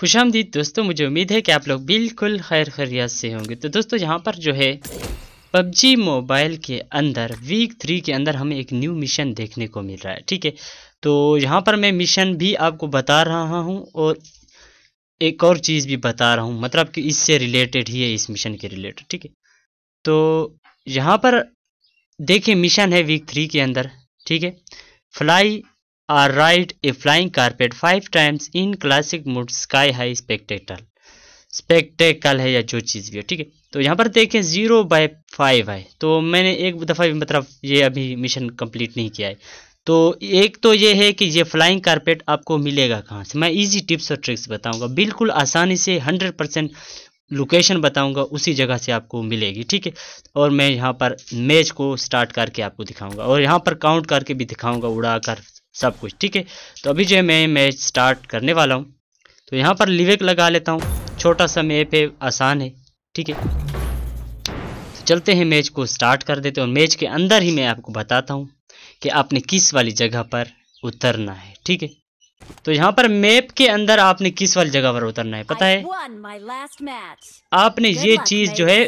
खुश आमदीद दोस्तों मुझे उम्मीद है कि आप लोग बिल्कुल खैर खैरियत से होंगे तो दोस्तों यहाँ पर जो है पबजी मोबाइल के अंदर वीक थ्री के अंदर हमें एक न्यू मिशन देखने को मिल रहा है ठीक है तो यहाँ पर मैं मिशन भी आपको बता रहा हूँ और एक और चीज़ भी बता रहा हूँ मतलब कि इससे रिलेटेड ही है इस मिशन के रिलेटेड ठीक है तो यहाँ पर देखिए मिशन है वीक थ्री के अंदर ठीक है fly or ride a flying carpet five times in classic mood sky high spectacle spectacle है या जो चीज़ भी है ठीक है तो यहाँ पर देखें ज़ीरो बाय फाइव है तो मैंने एक दफ़ा मतलब ये अभी मिशन कंप्लीट नहीं किया है तो एक तो ये है कि ये फ्लाइंग कारपेट आपको मिलेगा कहाँ से मैं इजी टिप्स और ट्रिक्स बताऊंगा बिल्कुल आसानी से हंड्रेड परसेंट लोकेशन बताऊंगा उसी जगह से आपको मिलेगी ठीक है और मैं यहाँ पर मैच को स्टार्ट करके आपको दिखाऊँगा और यहाँ पर काउंट करके भी दिखाऊँगा उड़ा कर सब कुछ ठीक है तो अभी जो है मैं मैच स्टार्ट करने वाला हूँ तो यहाँ पर लिवेक लगा लेता हूँ छोटा सा मैप है आसान है ठीक है तो चलते हैं मैच को स्टार्ट कर देते हैं और मैच के अंदर ही मैं आपको बताता हूँ कि आपने किस वाली जगह पर उतरना है ठीक है तो यहाँ पर मैप के अंदर आपने किस वाली जगह पर उतरना है पता है आपने ये चीज़ जो है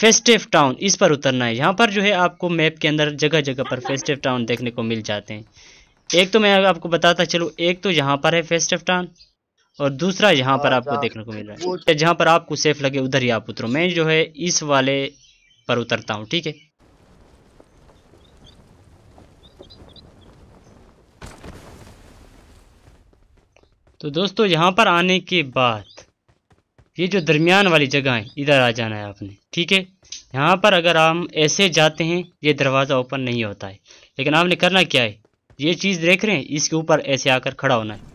फेस्टिव टाउन इस पर उतरना है यहाँ पर जो है आपको मैप के अंदर जगह जगह पर फेस्टिव टाउन देखने को मिल जाते हैं एक तो मैं आपको बताता चलो एक तो यहाँ पर है फेस टफ्टान और दूसरा यहाँ पर हाँ, आपको देखने को मिल रहा है जहाँ पर आपको सेफ लगे उधर ही आप उतरो मैं जो है इस वाले पर उतरता हूँ ठीक है तो दोस्तों यहाँ पर आने के बाद ये जो दरमियान वाली जगह है इधर आ जाना है आपने ठीक है यहाँ पर अगर हम ऐसे जाते हैं ये दरवाज़ा ओपन नहीं होता है लेकिन आपने करना क्या है ये चीज़ देख रहे हैं इसके ऊपर ऐसे आकर खड़ा होना है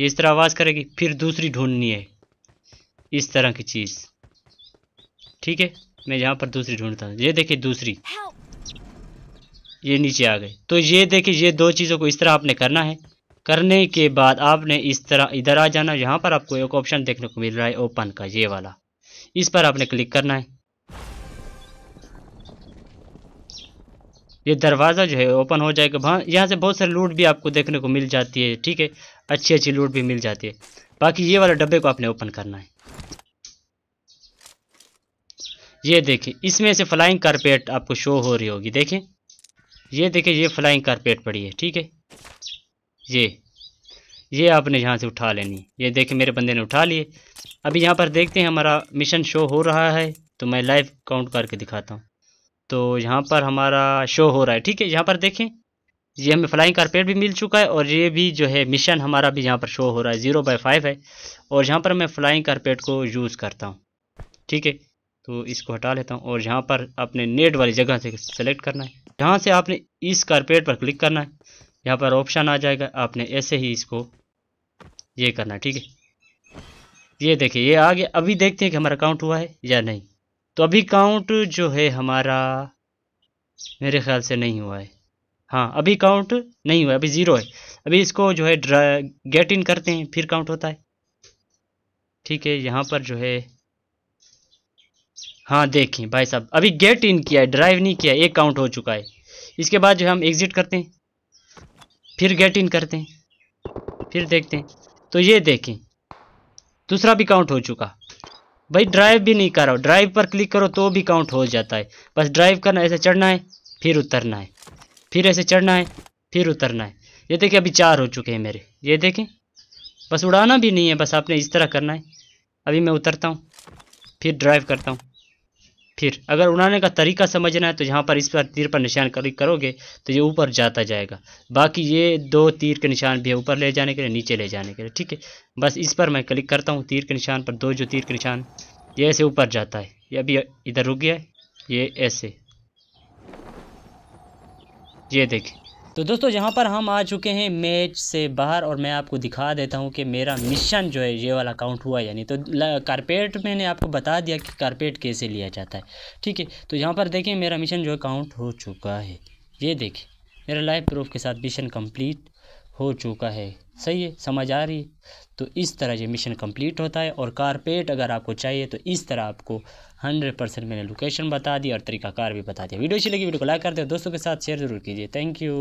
ये इस तरह आवाज़ करेगी फिर दूसरी ढूंढनी है इस तरह की चीज़ ठीक है मैं यहाँ पर दूसरी ढूंढता हूँ ये देखिए दूसरी ये नीचे आ गए तो ये देखिए ये दो चीज़ों को इस तरह आपने करना है करने के बाद आपने इस तरह इधर आ जाना यहाँ पर आपको एक ऑप्शन देखने को मिल रहा है ओपन का ये वाला इस पर आपने क्लिक करना है ये दरवाज़ा जो है ओपन हो जाएगा वहाँ यहाँ से बहुत सारे लूट भी आपको देखने को मिल जाती है ठीक है अच्छी अच्छी लूट भी मिल जाती है बाकी ये वाला डब्बे को आपने ओपन करना है ये देखिए इसमें से फ्लाइंग कारपेट आपको शो हो रही होगी देखें ये देखें ये फ्लाइंग कारपेट पड़ी है ठीक है ये ये आपने यहाँ से उठा लेनी ये देखें मेरे बंदे ने उठा लिए अभी यहाँ पर देखते हैं हमारा मिशन शो हो रहा है तो मैं लाइव काउंट करके दिखाता हूँ तो यहाँ पर हमारा शो हो रहा है ठीक है यहाँ पर देखें ये हमें फ्लाइंग कारपेट भी मिल चुका है और ये भी जो है मिशन हमारा भी यहाँ पर शो हो रहा है ज़ीरो बाई फाइव है और यहाँ पर मैं फ्लाइंग कारपेट को यूज़ करता हूँ ठीक है तो इसको हटा लेता हूँ और यहाँ पर अपने नेट वाली जगह से सेलेक्ट करना है जहाँ से आपने इस कारपेट पर क्लिक करना है यहाँ पर ऑप्शन आ जाएगा आपने ऐसे ही इसको ये करना है ठीक है ये देखिए ये आ गया अभी देखते हैं कि हमारा अकाउंट हुआ है या नहीं तो अभी काउंट जो है हमारा मेरे ख्याल से नहीं हुआ है हाँ अभी काउंट नहीं हुआ अभी ज़ीरो है अभी इसको जो है गेट इन करते हैं फिर काउंट होता है ठीक है यहाँ पर जो है हाँ देखें भाई साहब अभी गेट इन किया है ड्राइव नहीं किया एक काउंट हो चुका है इसके बाद जो है हम एग्ज़िट करते हैं फिर गेट इन करते हैं फिर देखते हैं तो ये देखें दूसरा भी काउंट हो चुका भाई ड्राइव भी नहीं करो ड्राइव पर क्लिक करो तो भी काउंट हो जाता है बस ड्राइव करना ऐसे चढ़ना है फिर उतरना है फिर ऐसे चढ़ना है फिर उतरना है ये देखिए अभी चार हो चुके हैं मेरे ये देखें बस उड़ाना भी नहीं है बस आपने इस तरह करना है अभी मैं उतरता हूँ फिर ड्राइव करता हूँ फिर अगर उड़ाने का तरीका समझना है तो यहाँ पर इस पर तीर पर निशान क्लिक करोगे तो ये ऊपर जाता जाएगा बाकी ये दो तीर के निशान भी है ऊपर ले जाने के लिए नीचे ले जाने के लिए ठीक है बस इस पर मैं क्लिक करता हूँ तीर के निशान पर दो जो तीर के निशान ये ऐसे ऊपर जाता है ये अभी इधर रुक गया है ये ऐसे ये देखिए तो दोस्तों यहाँ पर हम आ चुके हैं मैच से बाहर और मैं आपको दिखा देता हूँ कि मेरा मिशन जो है ये वाला काउंट हुआ यानी तो कारपेट मैंने आपको बता दिया कि कारपेट कैसे लिया जाता है ठीक है तो यहाँ पर देखें मेरा मिशन जो है काउंट हो चुका है ये देखें मेरा लाइव प्रूफ के साथ मिशन कम्प्लीट हो चुका है सही है समझ आ रही तो इस तरह ये मिशन कंप्लीट होता है और कारपेट अगर आपको चाहिए तो इस तरह आपको 100 परसेंट मैंने लोकेशन बता दी और तरीकाकार भी बता दिया वीडियो अच्छी लगी वीडियो को लाइक कर दे दोस्तों के साथ शेयर जरूर कीजिए थैंक यू